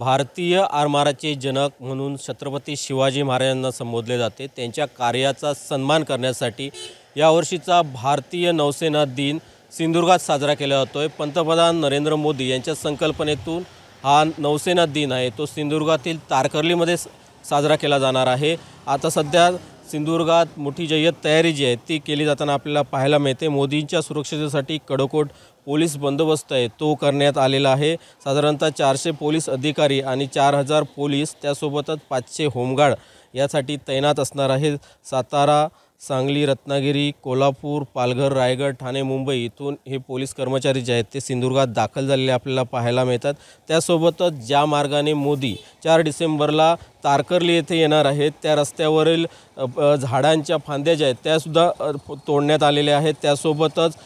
भारतीय आरमाराचे जनक म्हणून छत्रपती शिवाजी महाराजांना संबोधले जाते त्यांच्या कार्याचा सन्मान करण्यासाठी यावर्षीचा भारतीय नौसेना दिन सिंधुदुर्गात साजरा केला जातो आहे पंतप्रधान नरेंद्र मोदी यांच्या संकल्पनेतून हा नौसेना दिन आहे तो सिंधुदुर्गातील तारकर्लीमध्ये साजरा केला जाणार आहे आता सध्या सिंधुदुर्गात मोठी जय्यत तयारी जी आहे ती केली जाताना आपल्याला पाहायला मिळते मोदींच्या सुरक्षेसाठी कडकोट पोलीस बंदोबस्त आहे तो करण्यात आलेला आहे साधारणतः चारशे पोलीस अधिकारी आणि चार हजार पोलीस त्यासोबतच पाचशे होमगार्ड यासाठी तैनात असणार आहे सातारा सांगली रत्नागिरी कोल्हापूर पालघर रायगड ठाणे मुंबई इथून हे पोलीस कर्मचारी जे आहेत ते सिंधुदुर्गात दाखल झालेले आपल्याला पाहायला मिळतात त्यासोबतच ज्या मार्गाने मोदी चार डिसेंबरला तारकर्ली येथे येणार आहेत त्या रस्त्यावरील झाडांच्या फांद्या ज्या आहेत त्यासुद्धा तोडण्यात आलेल्या आहेत त्यासोबतच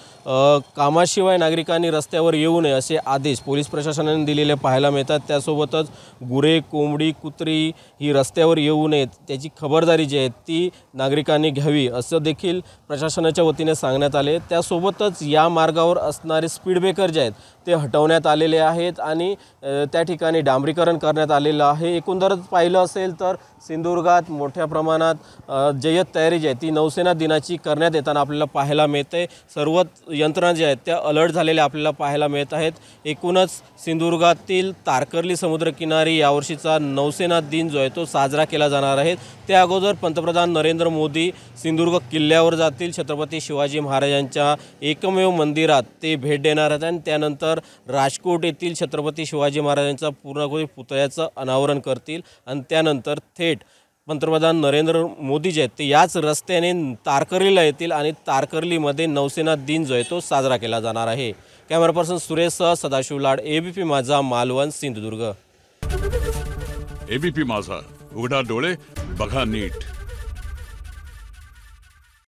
कामाशिवाय नागरिकांनी रस्त्यावर येऊ नये असे आदेश पोलीस प्रशासनाने दिलेले पाहायला मिळतात त्यासोबतच गुरे कोंबडी कुत्री ही रस्त्यावर येऊ नयेत त्याची खबरदारी जी आहे ती नागरिकांनी घ्यावी असं देखील प्रशासनाच्या वतीने सांगण्यात आले त्यासोबतच या मार्गावर असणारे स्पीड ब्रेकर जे आहेत ते हटवण्यात आलेले आहेत आणि त्या ठिकाणी डांबरीकरण करण्यात आलेलं आहे एकंदरच पाहिलं असेल तर सिंधुदुर्गात मोठ्या प्रमाणात जय्यत तयारी जी आहे ती नौसेना दिनाची करण्यात येताना आपल्याला पाहायला मिळते सर्व यंत्रणा ज्या आहेत त्या अलर्ट झालेल्या आपल्याला पाहायला मिळत आहेत एकूणच सिंधुदुर्गातील तारकर्ली समुद्रकिनारी यावर्षीचा नौसेना दिन जो आहे तो साजरा केला जाणार आहे त्या अगोदर पंतप्रधान नरेंद्र मोदी सिंधुदुर्ग किल्ल्यावर जातील छत्रपती शिवाजी महाराजांच्या एकमेव मंदिरात ते भेट देणार आहेत आणि त्यानंतर राजकोट येथील छत्रपती शिवाजी महाराजांचा पूर्णकृती पुतळ्याचं अनावरण करतील आणि त्या त्यानंतर थेट पंतप्रधान नरेंद्र मोदी जे आहेत ते याच रस्त्याने तारकर्लीला येतील आणि तारकर्लीमध्ये नौसेना दिन जो आहे तो साजरा केला जाणार आहे कॅमेरा पर्सन सुरेशसह सदाशिव लाड एबीपी माझा मालवण सिंधुदुर्ग एबीपी माझा उघडा डोळे बघा नीट